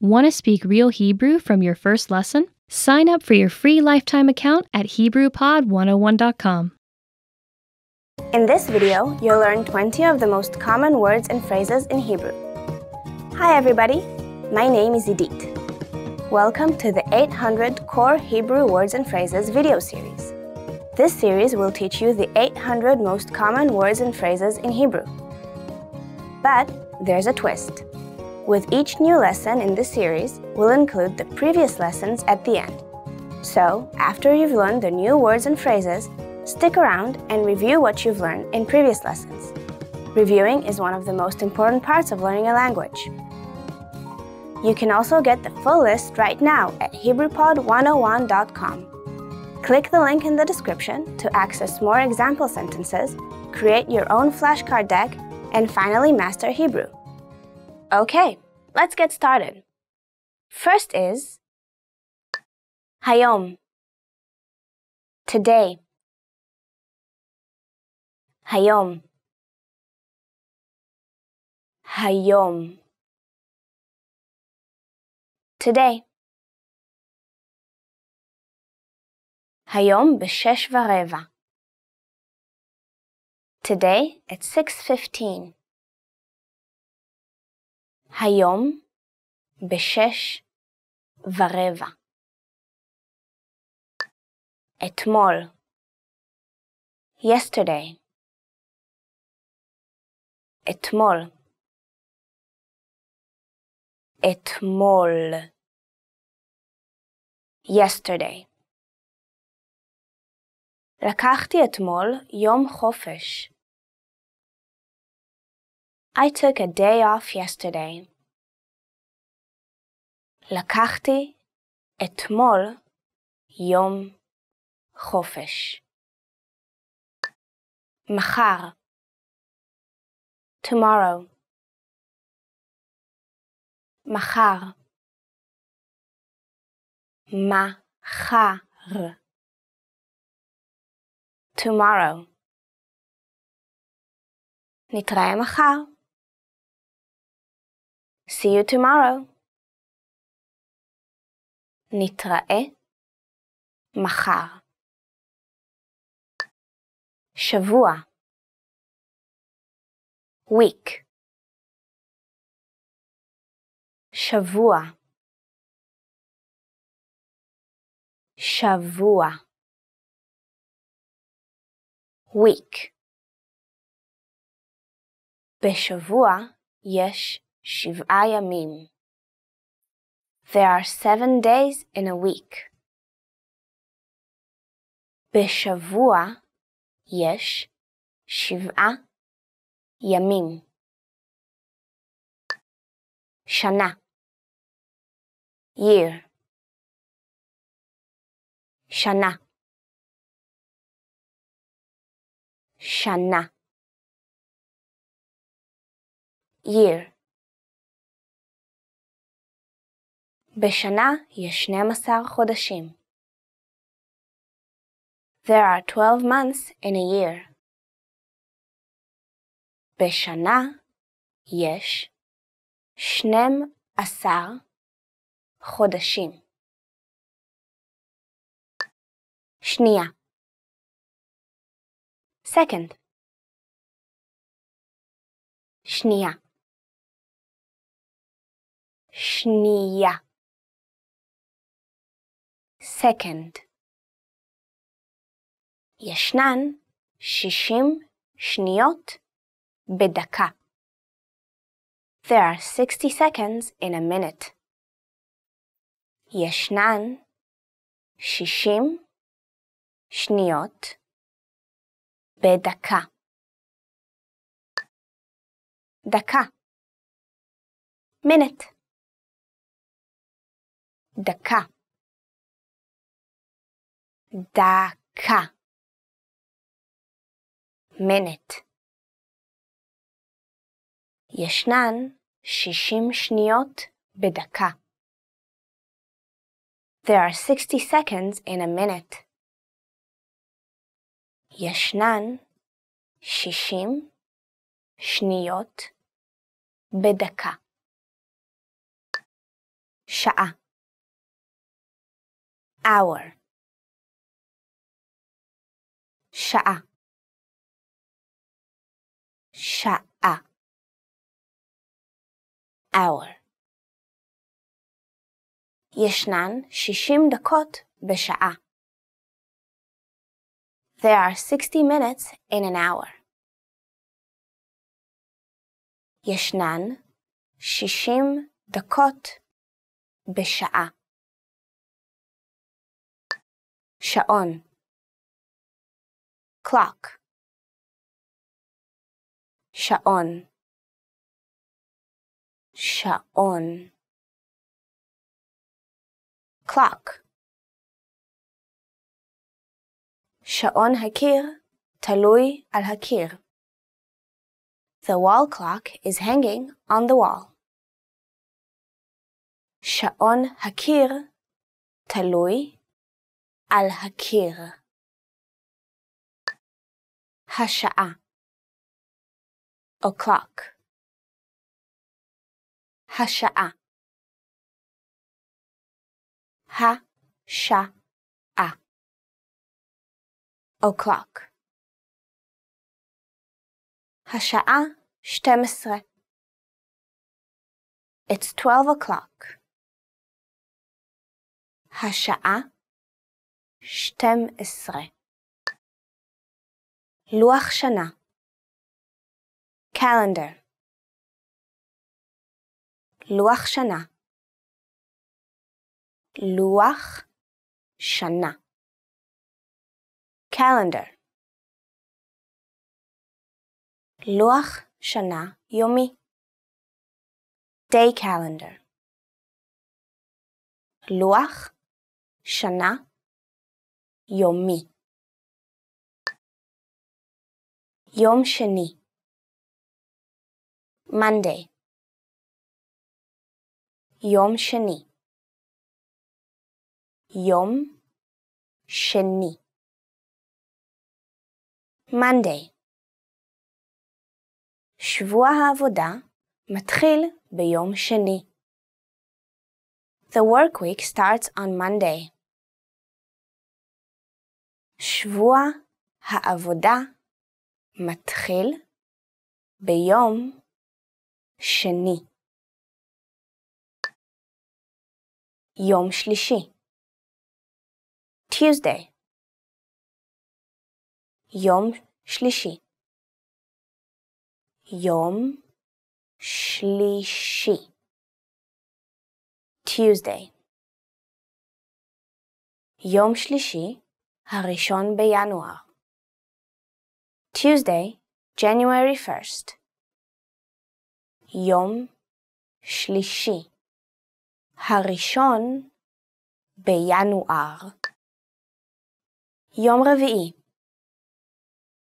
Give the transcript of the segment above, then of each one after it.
Want to speak real Hebrew from your first lesson? Sign up for your free lifetime account at HebrewPod101.com. In this video, you'll learn 20 of the most common words and phrases in Hebrew. Hi, everybody. My name is Edith. Welcome to the 800 Core Hebrew Words and Phrases video series. This series will teach you the 800 most common words and phrases in Hebrew. But there's a twist with each new lesson in this series, we'll include the previous lessons at the end. So, after you've learned the new words and phrases, stick around and review what you've learned in previous lessons. Reviewing is one of the most important parts of learning a language. You can also get the full list right now at HebrewPod101.com. Click the link in the description to access more example sentences, create your own flashcard deck, and finally master Hebrew. Okay, let's get started. First is Hayom. Today. Hayom. Hayom. Today. Hayom בשש ורבע. Today at 6.15. היום בשש ורבע. אתמול yesterday אתמול אתמול yesterday לקחתי אתמול יום חופש. I took a day off yesterday. לקחתי אתמול יום חופש. מחר tomorrow מחר מחר tomorrow נתראה מחר See you tomorrow. Nitrae machar. Shavua. Week. Shavua. Shavua. Week. Beshavua yesh Shiva Yamim. There are seven days in a week. Bishavua Yesh Shiva Yamim. Shana. Year. Shana. Shana. Year. בשנה יש 12 חודשים. There are 12 months in a year. בשנה יש 12 חודשים. שנייה. Second. שנייה. שנייה second. ישנן שישים שניות בדקה. There are 60 seconds in a minute. ישנן שישים שניות בדקה. דקה. minute. דקה. Daka. minute. ישנן 60 שניות בדקה. There are 60 seconds in a minute. ישנן 60 שניות בדקה. שעה. hour sha sha hour yeshnan shishim dakot besha there are 60 minutes in an hour yeshnan shishim dakot besha sha'on clock Sha'on Sha'on clock Sha'on Hakir Talui al Hakir The wall clock is hanging on the wall. Sha'on Hakir Talui al Hakir Hasha'a. O'clock. Hasha'a. Ha-sha-a. O'clock. Hasha'a shtemisre. It's twelve o'clock. Hasha'a shtemisre. לוח שנה calendar לוח שנה לוח שנה calendar לוח שנה יומי day calendar לוח שנה יומי Yom Shani Monday Yom Shani Yom Shani Monday שבוע העבודה מתחיל ביום שני. The work week starts on Monday. שבוע העבודה מתחיל ביום שני. יום שלישי. Tuesday. יום שלישי. יום שלישי. Tuesday. יום שלישי, הראשון בינואר. Tuesday, January 1st. Yom Shlishi. Harishon Beyanuar. Yom Revi'i.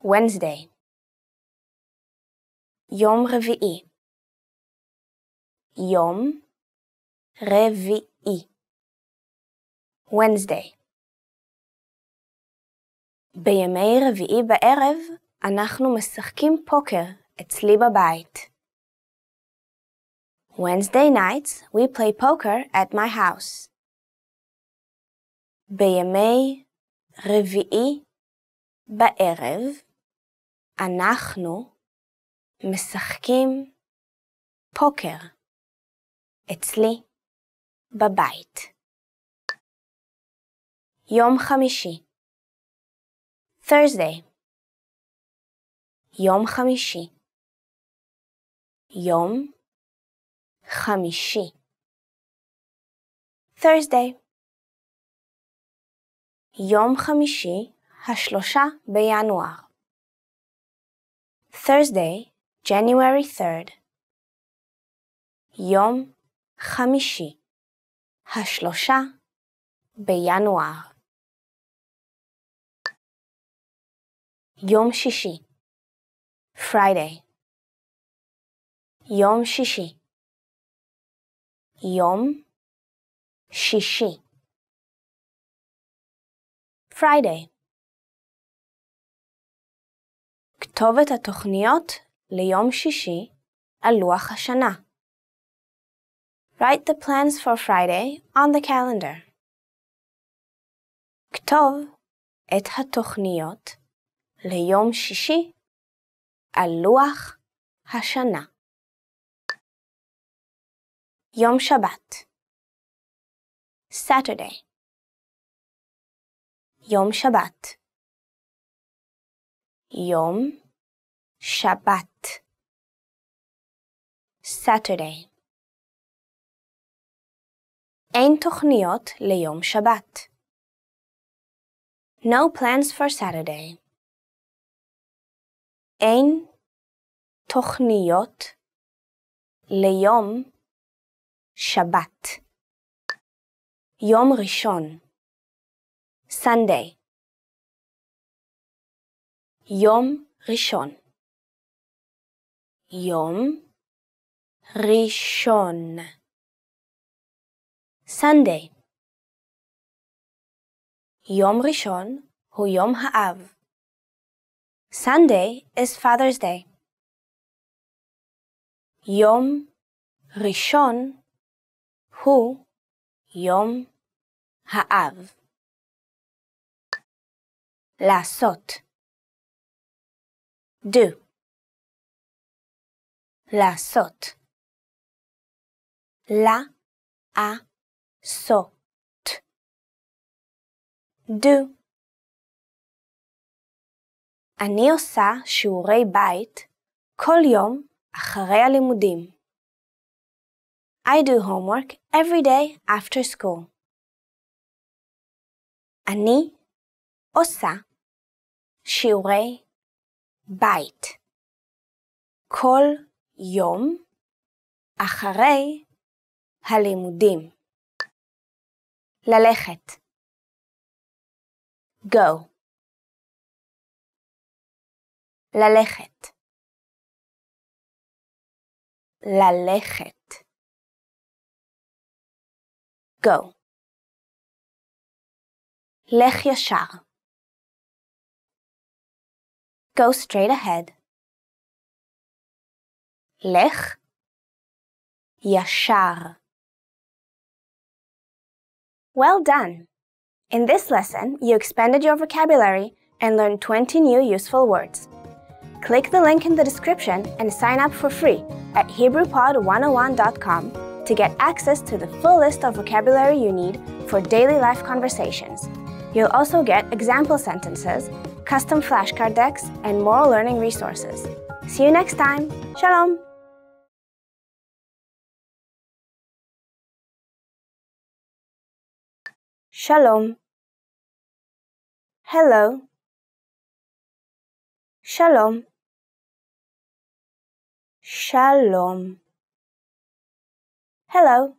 Wednesday. Yom Revi'i. Yom Revi'i. Wednesday. בימי רביעי בערב אנחנו משחקים פוקר אצלי בבית. Wednesday nights we play poker at my house. בימי רביעי בערב אנחנו משחקים פוקר אצלי בבית. יום חמישי Thursday יום חמישי יום חמישי Thursday יום חמישי, השלושה בינואר. Thursday, January 3rd. יום חמישי, השלושה בינואר. יום שישי Friday. Yom Shishi. Yom Shishi. Friday. כתובת התוכניות ליום שישי על לוח השנה. Write the plans for Friday on the calendar. כתוב את התוכניות ליום שישי על לוח השנה. יום שבת Saturday יום שבת יום שבת Saturday אין תוכניות ליום שבת. No plans for Saturday. אין תוכניות ליום שבת. יום ראשון, Sunday. יום ראשון. יום ראשון. Sunday. יום ראשון הוא יום האב. Sunday is Father's Day. Yom Rishon hu Yom Ha'av. Lasot. Do. Lasot. La a sot. Do. אני עושה שיעורי בית כל יום אחרי הלימודים. I do homework every day after school. אני עושה שיעורי בית כל יום אחרי הלימודים. ללכת. Go. ללכת ללכת go לך ישר go straight ahead לך ישר Well done! In this lesson, you expanded your vocabulary and learned 20 new useful words. Click the link in the description and sign up for free at HebrewPod101.com to get access to the full list of vocabulary you need for daily life conversations. You'll also get example sentences, custom flashcard decks, and more learning resources. See you next time. Shalom! Shalom. Hello. Shalom. Shalom. Hello.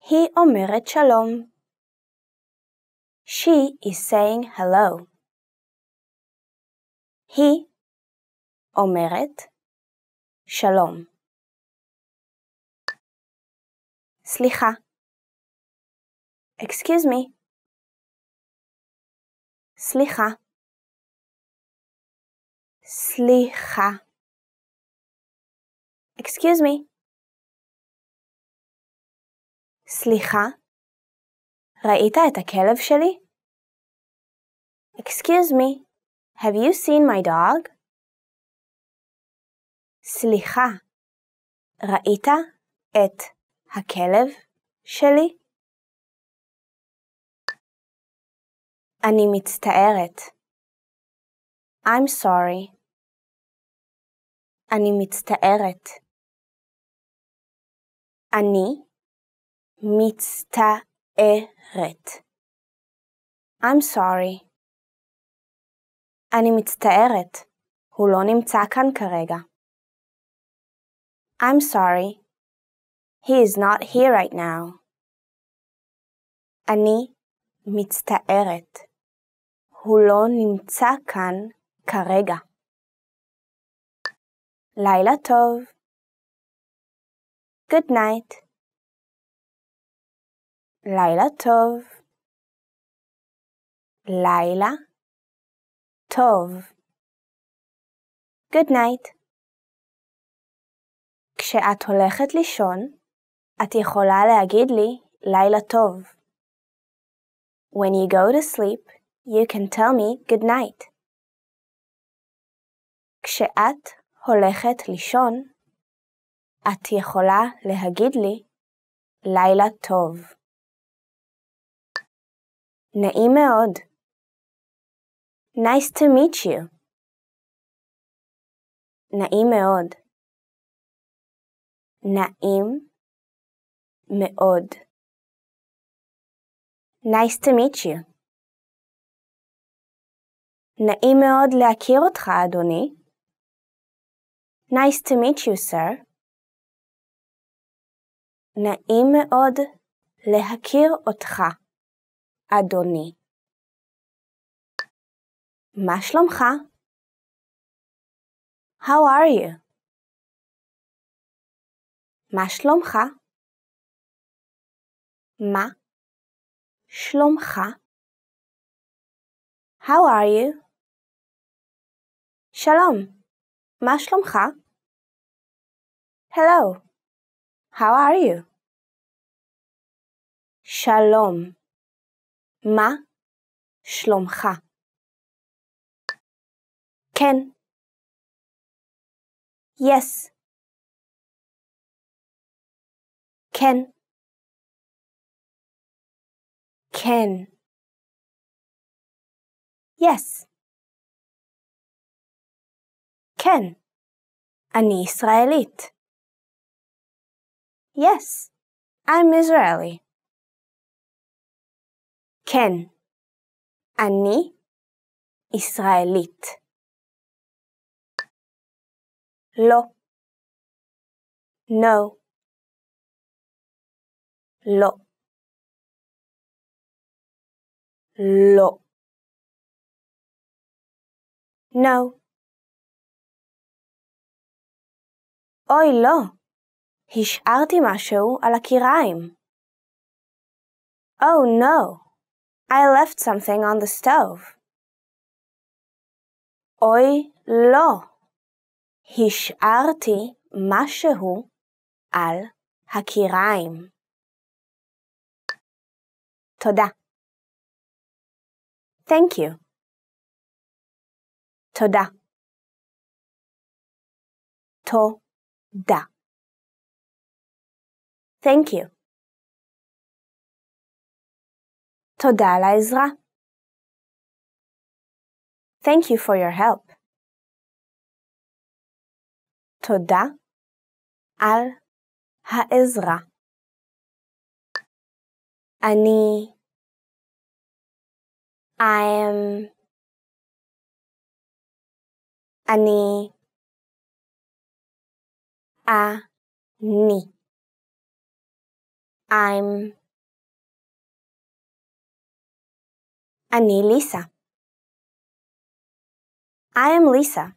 He אומרת shalom. She is saying hello. He אומרת shalom. Slicha. Excuse me. Slicha. Slicha. Excuse me. סליחה, ראית את הכלב שלי? Excuse me, have you seen my dog? סליחה, ראית את הכלב שלי? אני מצטערת. I'm sorry. אני מצטערת. אני מצטערת. I'm sorry. אני מצטערת. הוא לא נמצא כאן כרגע. I'm sorry. He is not here right now. אני מצטערת. הוא לא נמצא כאן כרגע. לילה טוב. Good night. Laila Tov. Laila Tov. Good night. כשאת הולכת לישון, את יכולה להגיד לי לילה טוב. When you go to sleep, you can tell me good night. כשאת הולכת לישון, את יכולה להגיד לי לילה טוב. נעים מאוד. Nice to meet you. נעים מאוד. נעים מאוד. Nice to meet you. נעים מאוד להכיר אותך, אדוני. Nice to meet you, sir. נעים מאוד להכיר אותך, אדוני. מה שלומך? How are you? מה שלומך? מה שלומך? How are you? שלום, מה שלומך? Hello, how are you? Shalom. Ma shlomcha. Ken. Yes. Ken. Ken. Yes. Ken. Ani Israelit. Yes, I'm Israeli. כן, אני ישראלית. לא. No. לא. לא. No. אוי, לא. השארתי משהו על הקיריים. Oh, no. I left something on the stove. Oi lo. Hisharti mashehu al hakiraim. Toda. Thank you. Toda. Toda. Thank you. תודה על העזרה. Thank you for your help. תודה על העזרה. אני... I am... אני... אני. I'm... Ani Lisa. I am Lisa.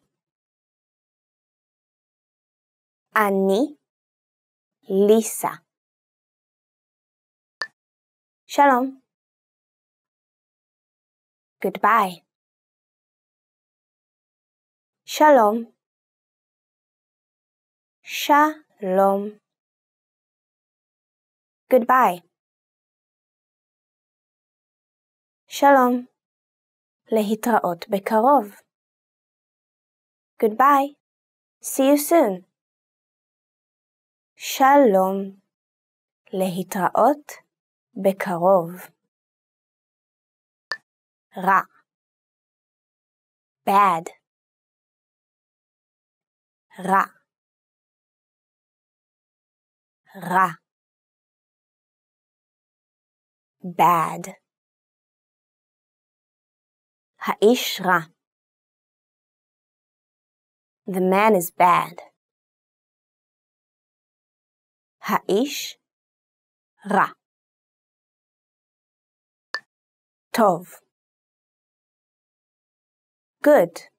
Ani. Lisa. Shalom. Goodbye. Shalom. Shalom. Goodbye. Shalom. Lehitraot bekarov. Goodbye. See you soon. Shalom. Lehitraot bekarov. Ra. Bad. Ra. Ra. Bad. האיש רע. The man is bad. האיש רע. טוב. Good.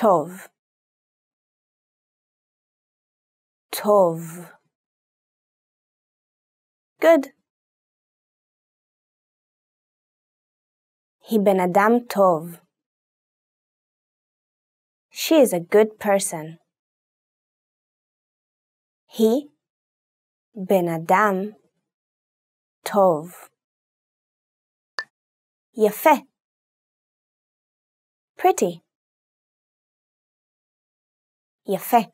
טוב. טוב. Good. היא בן אדם טוב. She is a good person. היא בן אדם טוב. יפה. Pretty. יפה.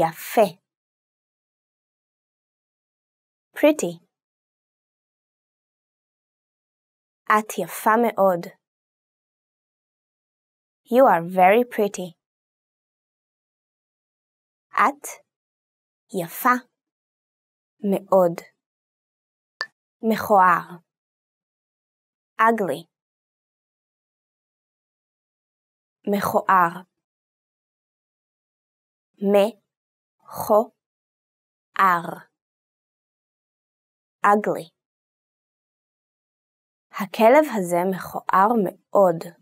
יפה. Pretty. את יפה מאוד. You are very pretty. את יפה מאוד. מכוער. ugly. מכוער. מכוער. ugly. הכלב הזה מכוער מאוד.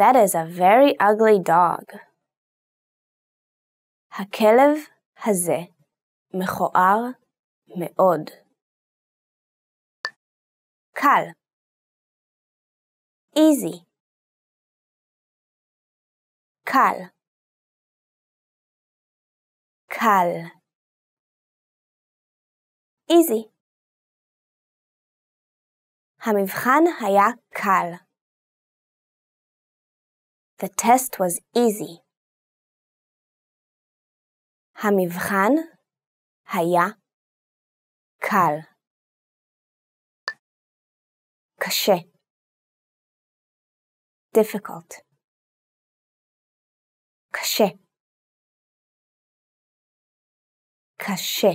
That is a very ugly dog. הכלב הזה מכוער מאוד. קל. easy. קל. קל. easy. המבחן היה קל. The test was easy. המבחן היה קל. קשה. difficult. קשה. קשה.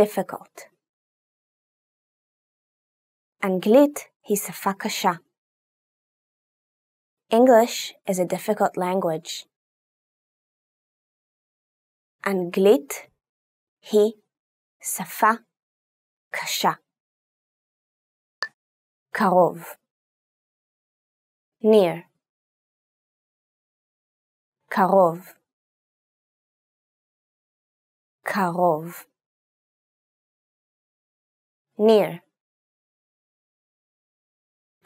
difficult. Anglit is fakasha. English is a difficult language. Anglit hi safa kasha. Karov. Near. Karov. Karov. Near.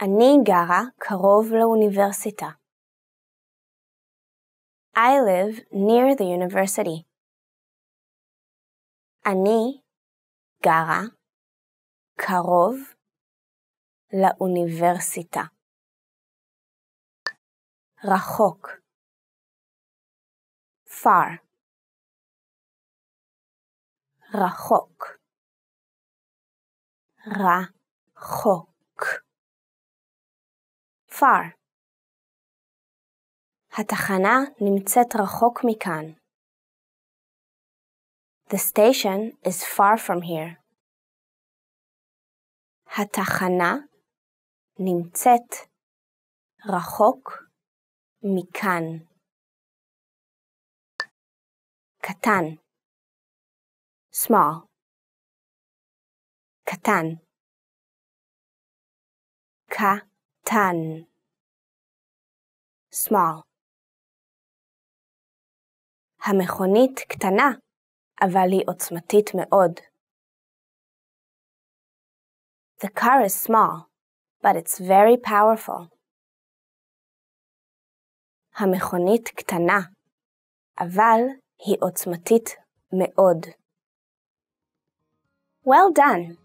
אני גרה קרוב לאוניברסיטה. I live near the university. אני גרה קרוב לאוניברסיטה. רחוק far רחוק רחוק far. התחנה נמצאת רחוק מכאן. The station is far from here. התחנה נמצאת רחוק מכאן. קטן small קטן קטן small המכונית קטנה, אבל היא עוצמתית מאוד. The car is small, but it's very powerful. המכונית קטנה, אבל היא עוצמתית מאוד. Well done!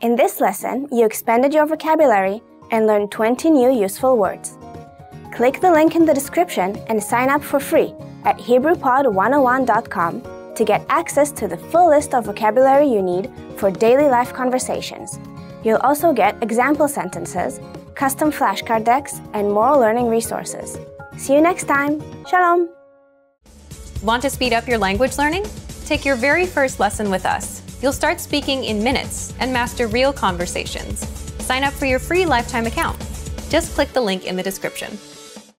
In this lesson, you expanded your vocabulary and learn 20 new useful words. Click the link in the description and sign up for free at HebrewPod101.com to get access to the full list of vocabulary you need for daily life conversations. You'll also get example sentences, custom flashcard decks, and more learning resources. See you next time. Shalom. Want to speed up your language learning? Take your very first lesson with us. You'll start speaking in minutes and master real conversations sign up for your free lifetime account. Just click the link in the description.